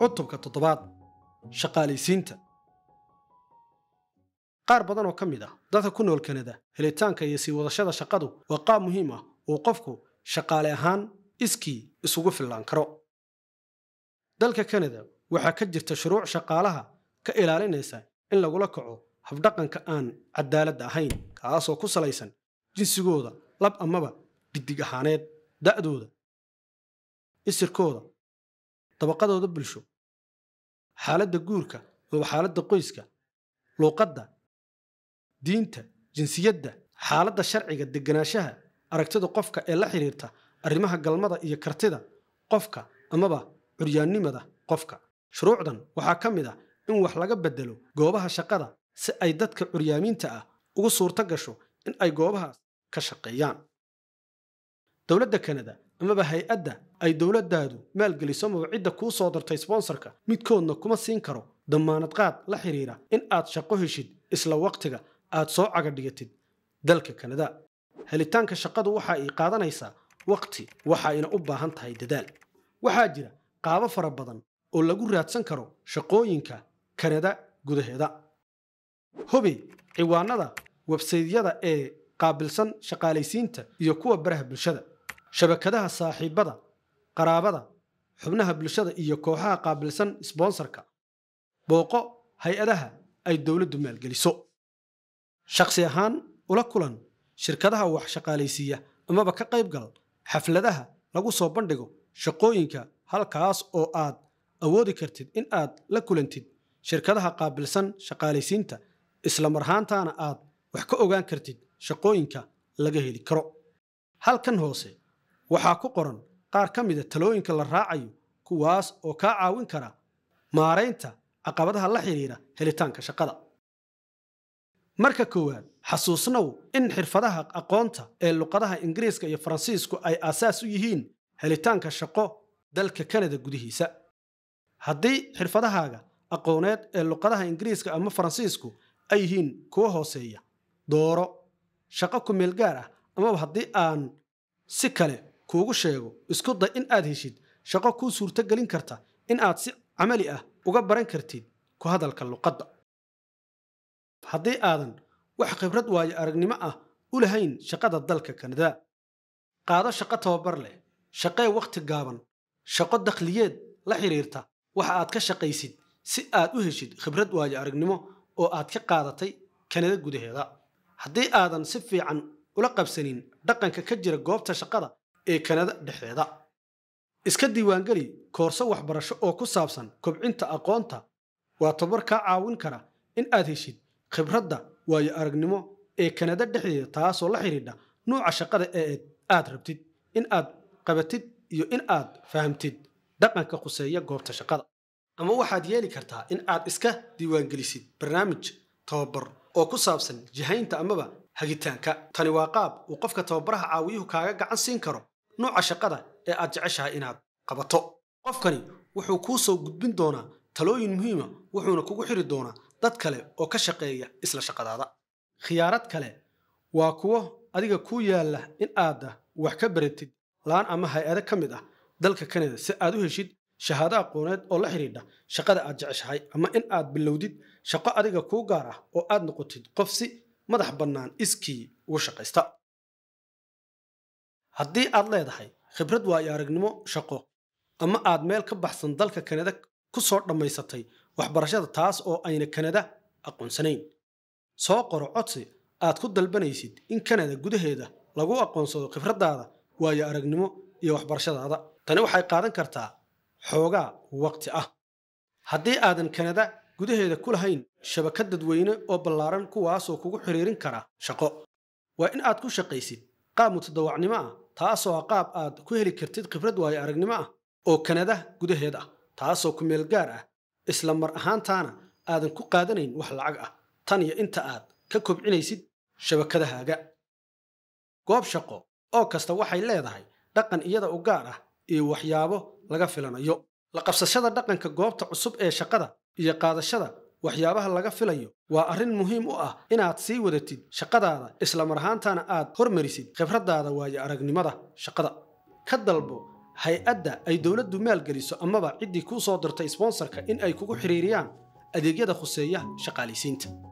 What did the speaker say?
cutubka toddobaad shaqaalaysiinta qaar badan oo ka mid ah dadka ku nool kanada helitaanka iyo sii wadashada shaqadu waa qaab muhiim ah uu qofku shaqaale ahaan iskii isugu fillaan karo dalka kanada waxaa ka jirta shuruuc shaqaalaha ka ilaalinaysa in lagula kaco habdhaqanka aan cadaaladda ahayn kaasoo ku salaysan jinsigooda lab amaba dhiddig ahaaneed da'dooda isirkooda dabaqadooda bulsho xaaladda guurka waba xaaladda qoyska luuqadda diinta jinsiyadda xaaladda sharciga deganaanshaha aragtida qofka ee la xidhiirta arrimaha galmada iyo kartida qofka amaba curyaannimada qofka shuruucdan waxaa ka mid ah in wax laga beddelo goobaha shaqada si ay dadka curyaamiinta ah ugu suurto gasho in ay goobahaas ka shaqeeyaan dowladda kanada amaba hay-adda ay dowladdaadu maalgeliso maba cidda kuu soo dartay sboonsarka midkoodna kuma siin karo dammaanad qaad la xidhiira in aad shaqo heshid isla wakhtiga aad soo cagadhigatid dalka kanada helitaanka shaqadu waxa ay qaadanaysaa wakhti waxaayna u baahan tahay dadaal waxaa jira qaabo fara badan oo lagu raadsan karo shaqooyinka kanada gudaheeda hubi ciwaanada websaydyada ee qaabilsan shaqaalaysiinta iyo kuwa baraha bulshada shabakadaha saaxiibada qaraabada xubnaha bulshada iyo kooxaha qaabilsan sbonsarka booqo hay-adaha ay dowladdu maalgeliso shakhsi ahaan ula kulan shirkadaha wax shaqaalaysiiya amaba ka qaybgal xafladaha lagu soo bandhigo shaqooyinka halkaas oo aad awoodi kartid in aad la kulantid shirkadaha qaabilsan shaqaalaysiinta isla marhaantaana aad wax ka ogaan kartid shaqooyinka laga heli karo halkan hoose waxaa ku qoran qaar ka mida ah talooyinka la raacayo kuwaas oo kaa caawin kara maaraynta caqabadaha la xidhiira helitaanka shaqada marka koowaad xasuusnow in xirfadaha aqoonta ee luqadaha ingiriiska iyo faransiisku ay aasaas u yihiin helitaanka shaqo dalka kanada gudihiisa haddii xirfadahaaga aqooneed ee luqadaha ingiriiska ama faransiisku ay yihiin kuwa hooseeya dooro shaqo ku meelgaar ah amaba haddii aan si kale kuugu sheego isku day in aad heshid shaqo kuu suurtogelin karta in aad si camali ah uga baran kartid ku hadalka luqadda haddii aadan wax khibrad waayo aragnimo ah u lahayn shaqada dalka kanada qaado shaqo tababar leh shaqee wakhti gaaban shaqo dakhliyeed la xidhiirta wax aad ka shaqaysid si aad u heshid khibrad waayo aragnimo oo aad ka qaadatay kanada gudaheeda haddii aadan si fiican ula qabsanin dhaqanka ka jira goobta shaqada ee kanada dhexdeeda iska diiwaangeli koorso waxbarasho oo ku saabsan kobcinta aqoonta waa tabar kaa caawin kara in aad heshid khibradda waayo aragnimo ee kanada dhexdeeda taasoo la xidhiidha nuuca shaqada ee aad rabtid in aad qabatid iyo in aad fahamtid dhaqanka khuseeya goobta shaqada ama waxaad yeeli kartaa in aad iska diiwaangelisid barnaamij tababar oo ku saabsan jihaynta amaba hagitaanka tani waa qaab uu qofka tababaraha caawiyuhu kaaga gacan siin karo nooca shaqada ee aad jeceshahay inaad qabato qofkani wuxuu kuu soo gudbin doonaa talooyin muhiima wuxuuna kugu xiri doonaa dad kale oo ka shaqeeya isla shaqadaada khiyaarad kale waa kuwo adiga kuu yaalla in aad wax ka baratid laan ama hay-ado ka mid ah dalka kanada si aad u heshid shahaado aqooneed oo la xidhiidha shaqada aad jeceshahay ama in aad bilowdid shaqo adiga kuu gaar ah oo aad noqotid qof si madax bannaan iskii ugu shaqaysta haddii aad leedahay khibrad waayo aragnimo shaqo ama aad meel ka baxsan dalka kanada ku soo dhammaysatay waxbarashada taas oo ayna kanada aqoonsanayn soo qoro codsi aad ku dalbanaysid in kanada gudaheeda lagu aqoonsado khibraddaada waayo aragnimo iyo waxbarashadaada tani waxay qaadan kartaa xoogaa waqti ah haddii aadan kanada gudaheeda ku lahayn shabakad dadweyne oo ballaaran kuwaasoo kugu xiriirin kara shaqo waa in aad ku shaqaysid qaab mutadawacnimo ah taasoo qaab aad ku heli kartid khibrad waayo aragnimo ah oo kanada gudaheed ah taasoo ku meel gaar ah isla mar ahaantaana aadan ku qaadanayn wax lacag ah tan iyo inta aad ka kobcinaysid shabakadahaaga goob shaqo oo kasta waxay leedahay dhaqan iyada u gaar ah iyo waxyaabo laga filanayo la qabsashada dhaqanka goobta cusub ee shaqada iyo qaadashada waxyaabaha laga filayo waa arrin muhiim u ah inaad sii wadatid shaqadaada isla mar aad hormarisid khibraddaada waayo aragnimada shaqada ka dalbo hay-adda ay dowladdu maalgeliso amaba ciddii kuu soo dirtay sbonsarka in ay kugu xidhiiriyaan adeegyada khuseeya shaqaalaysiinta